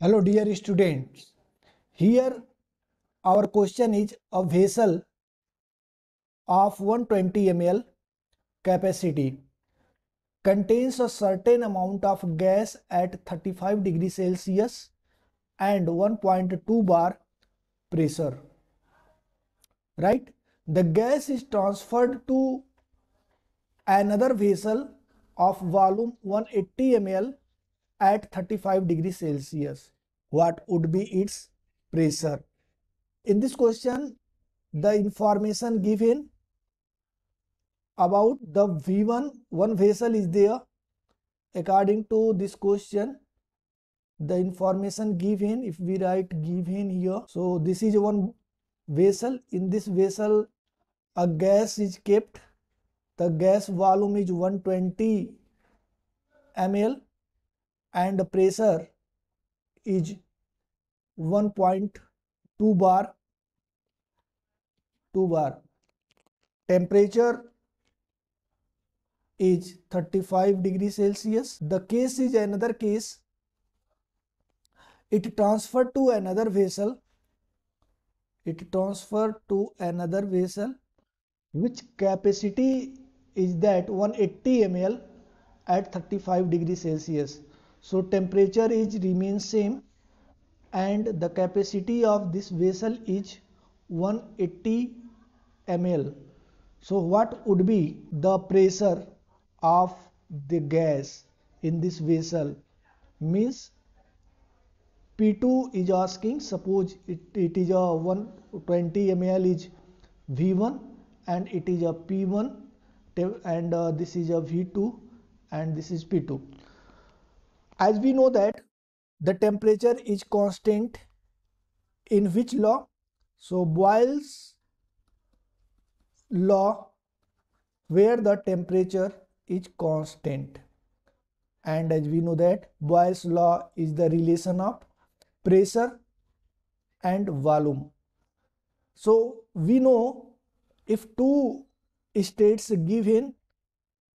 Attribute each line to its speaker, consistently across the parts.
Speaker 1: Hello dear students, here our question is a vessel of 120 ml capacity contains a certain amount of gas at 35 degrees Celsius and 1.2 bar pressure. Right? The gas is transferred to another vessel of volume 180 ml at 35 degree Celsius. What would be its pressure? In this question, the information given about the V1, one vessel is there. According to this question, the information given, if we write given here, so this is one vessel. In this vessel, a gas is kept. The gas volume is 120 ml and pressure is 1.2 bar 2 bar temperature is 35 degree celsius the case is another case it transferred to another vessel it transferred to another vessel which capacity is that 180 ml at 35 degree celsius so temperature is remains same and the capacity of this vessel is 180 ml. So what would be the pressure of the gas in this vessel means P2 is asking suppose it, it is a 120 ml is V1 and it is a P1 and uh, this is a V2 and this is P2 as we know that the temperature is constant in which law so boyle's law where the temperature is constant and as we know that boyle's law is the relation of pressure and volume so we know if two states given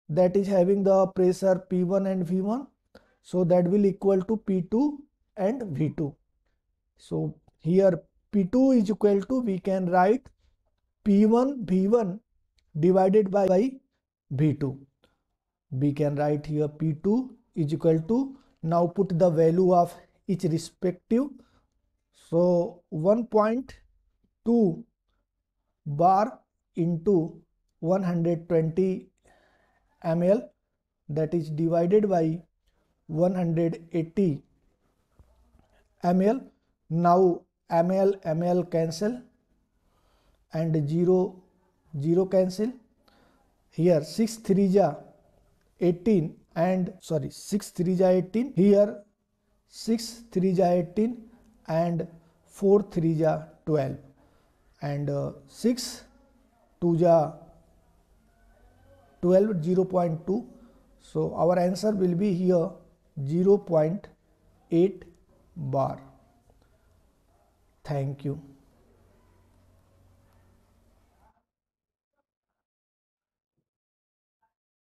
Speaker 1: that is having the pressure p1 and v1 so that will equal to P2 and V2. So here P2 is equal to we can write P1 V1 divided by V2. We can write here P2 is equal to now put the value of each respective. So 1.2 bar into 120 ml that is divided by 180 ml now ml ml cancel and 0 0 cancel here 6 3 ja 18 and sorry 6 3 ja 18 here 6 3 ja 18 and 4 3 ja 12 and uh, 6 2 ja 12 0.2 so our answer will be here 0.8 बार thank you